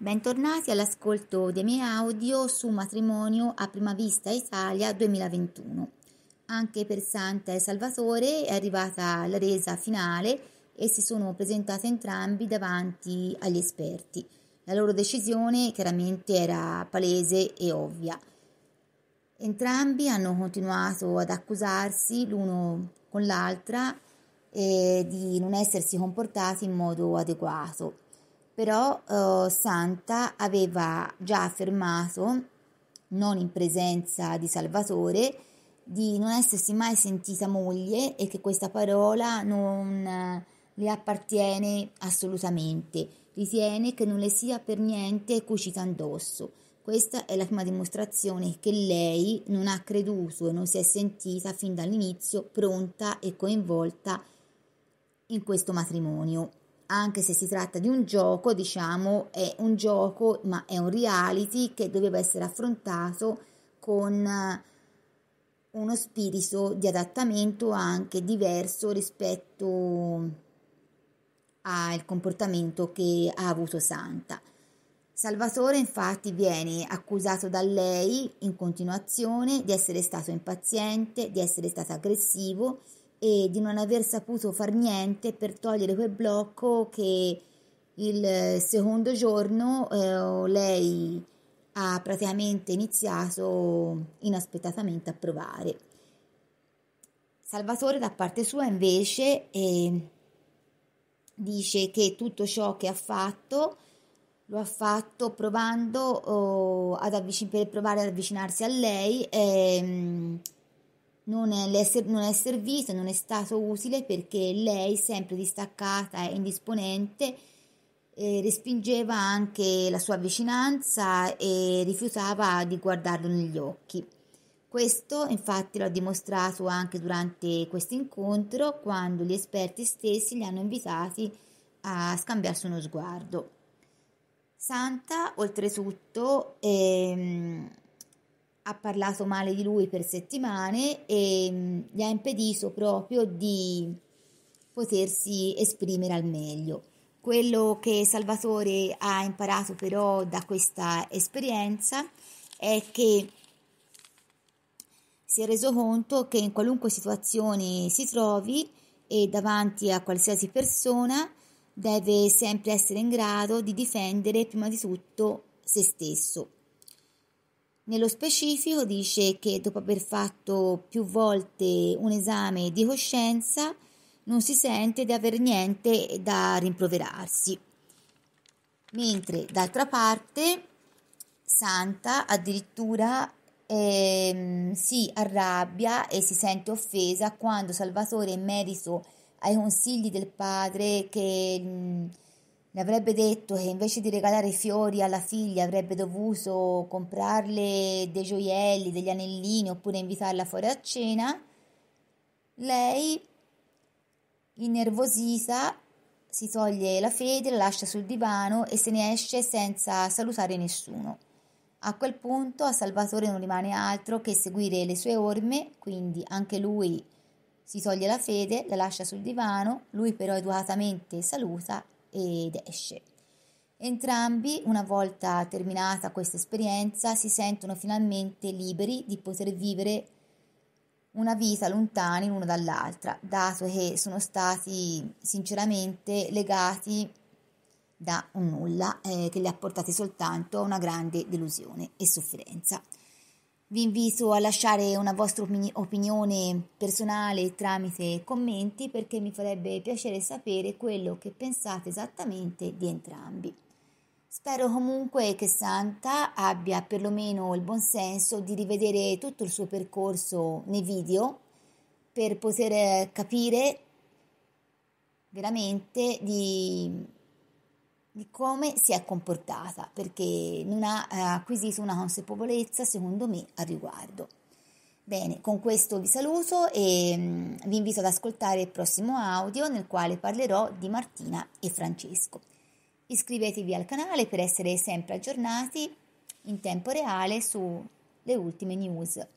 Bentornati all'ascolto dei miei audio su Matrimonio a Prima Vista Italia 2021. Anche per Santa e Salvatore è arrivata la resa finale e si sono presentati entrambi davanti agli esperti. La loro decisione chiaramente era palese e ovvia. Entrambi hanno continuato ad accusarsi l'uno con l'altra eh, di non essersi comportati in modo adeguato però eh, Santa aveva già affermato, non in presenza di Salvatore, di non essersi mai sentita moglie e che questa parola non eh, le appartiene assolutamente, ritiene che non le sia per niente cucita addosso. Questa è la prima dimostrazione che lei non ha creduto e non si è sentita fin dall'inizio pronta e coinvolta in questo matrimonio anche se si tratta di un gioco, diciamo, è un gioco, ma è un reality che doveva essere affrontato con eh, uno spirito di adattamento anche diverso rispetto al comportamento che ha avuto Santa. Salvatore infatti viene accusato da lei in continuazione di essere stato impaziente, di essere stato aggressivo e di non aver saputo far niente per togliere quel blocco che il eh, secondo giorno eh, lei ha praticamente iniziato inaspettatamente a provare. Salvatore da parte sua invece eh, dice che tutto ciò che ha fatto lo ha fatto provando oh, ad avvicin- per provare ad avvicinarsi a lei. Eh, non è, non è servito, non è stato utile perché lei, sempre distaccata e indisponente, eh, respingeva anche la sua vicinanza e rifiutava di guardarlo negli occhi. Questo infatti l'ho dimostrato anche durante questo incontro quando gli esperti stessi li hanno invitati a scambiarsi uno sguardo. Santa oltretutto ehm, ha parlato male di lui per settimane e mm, gli ha impedito proprio di potersi esprimere al meglio. Quello che Salvatore ha imparato però da questa esperienza è che si è reso conto che in qualunque situazione si trovi e davanti a qualsiasi persona deve sempre essere in grado di difendere prima di tutto se stesso nello specifico dice che dopo aver fatto più volte un esame di coscienza non si sente di aver niente da rimproverarsi. Mentre d'altra parte Santa addirittura ehm, si arrabbia e si sente offesa quando Salvatore, in merito ai consigli del padre che... Mh, le avrebbe detto che invece di regalare fiori alla figlia avrebbe dovuto comprarle dei gioielli, degli anellini oppure invitarla fuori a cena. Lei, innervosita, si toglie la fede, la lascia sul divano e se ne esce senza salutare nessuno. A quel punto a Salvatore non rimane altro che seguire le sue orme, quindi anche lui si toglie la fede, la lascia sul divano, lui però educatamente saluta ed esce. Entrambi, una volta terminata questa esperienza, si sentono finalmente liberi di poter vivere una vita lontani l'uno dall'altra, dato che sono stati sinceramente legati da un nulla eh, che li ha portati soltanto a una grande delusione e sofferenza. Vi invito a lasciare una vostra opinione personale tramite commenti perché mi farebbe piacere sapere quello che pensate esattamente di entrambi. Spero comunque che Santa abbia perlomeno il buon senso di rivedere tutto il suo percorso nei video per poter capire veramente di di come si è comportata, perché non ha eh, acquisito una consapevolezza, secondo me, al riguardo. Bene, con questo vi saluto e mm, vi invito ad ascoltare il prossimo audio nel quale parlerò di Martina e Francesco. Iscrivetevi al canale per essere sempre aggiornati in tempo reale sulle ultime news.